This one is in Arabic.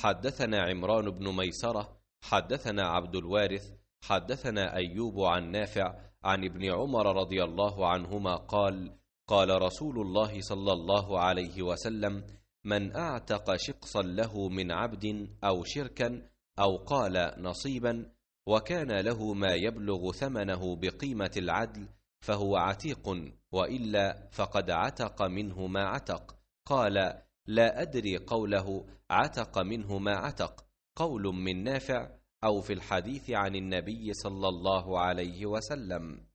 حدثنا عمران بن ميسرة حدثنا عبد الوارث حدثنا أيوب عن نافع عن ابن عمر رضي الله عنهما قال قال رسول الله صلى الله عليه وسلم من أعتق شقصا له من عبد أو شركا أو قال نصيبا وكان له ما يبلغ ثمنه بقيمة العدل فهو عتيق وإلا فقد عتق منه ما عتق قال لا أدري قوله عتق منه ما عتق قول من نافع أو في الحديث عن النبي صلى الله عليه وسلم